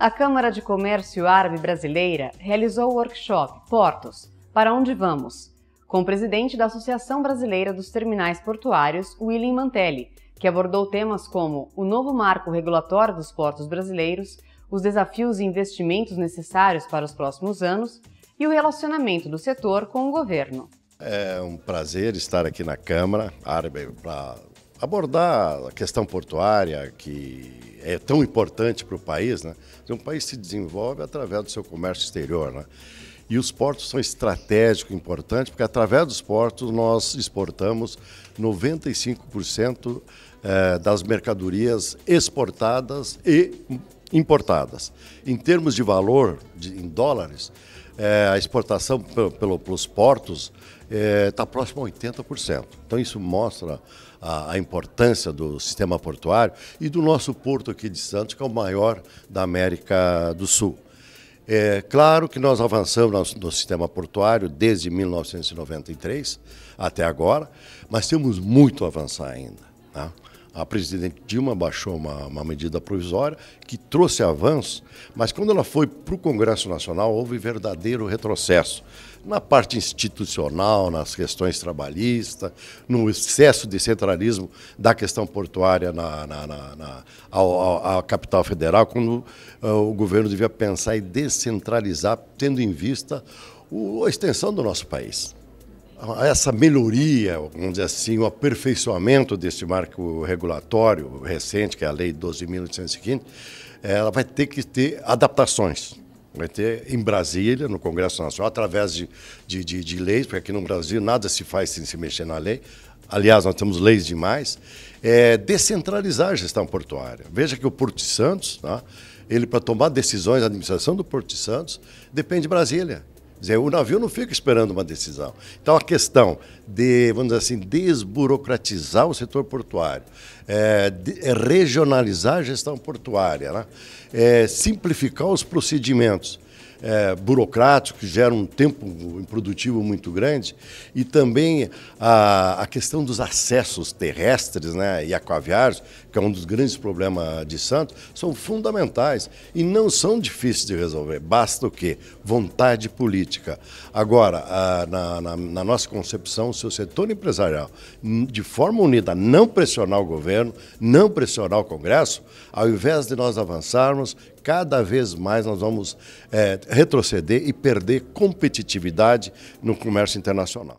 A Câmara de Comércio Árabe Brasileira realizou o workshop Portos Para Onde Vamos? com o presidente da Associação Brasileira dos Terminais Portuários, William Mantelli, que abordou temas como o novo marco regulatório dos portos brasileiros, os desafios e investimentos necessários para os próximos anos e o relacionamento do setor com o governo. É um prazer estar aqui na Câmara Árabe para abordar a questão portuária, que é tão importante para o país. Né? Um país se desenvolve através do seu comércio exterior. Né? E os portos são estratégicos, importantes, porque através dos portos nós exportamos 95% eh, das mercadorias exportadas e importadas. Em termos de valor, em dólares, é, a exportação pelo, pelos portos está é, tá próximo a 80%. Então isso mostra a, a, importância do sistema portuário e do nosso porto aqui de Santos, que é o maior da América do Sul. É claro que nós avançamos no, no sistema portuário desde 1993 até agora, mas temos muito a avançar ainda. Tá? a presidente Dilma baixou uma, uma, medida provisória que trouxe avanço, mas quando ela foi para o Congresso Nacional, houve verdadeiro retrocesso. Na parte institucional, nas questões trabalhistas, no excesso de centralismo da questão portuária na, na, na, na capital federal, quando uh, o governo devia pensar em descentralizar, tendo em vista o, a extensão do nosso país essa melhoria, vamos dizer assim, o aperfeiçoamento desse marco regulatório recente, que é a Lei 12.815, ela vai ter que ter adaptações. Vai ter em Brasília, no Congresso Nacional, através de, de, de, de leis, porque aqui no Brasil nada se faz sem se mexer na lei. Aliás, nós temos leis demais. É, descentralizar a gestão portuária. Veja que o Porto de Santos, tá? ele para tomar decisões, a administração do Porto de Santos, depende de Brasília dizer, o navio não fica esperando uma decisão. Então, a questão de, vamos dizer assim, desburocratizar o setor portuário, é, de, é regionalizar a gestão portuária, né? é, simplificar os procedimentos é, burocrático, que gera um tempo improdutivo muito grande, e também a, a questão dos acessos terrestres né, e aquaviários, que é um dos grandes problemas de Santos, são fundamentais e não são difíceis de resolver. Basta o quê? Vontade política. Agora, a, na, na, na nossa concepção, se o setor empresarial, de forma unida, não pressionar o governo, não pressionar o Congresso, ao invés de nós avançarmos, cada vez mais nós vamos é, retroceder e perder competitividade no comércio internacional.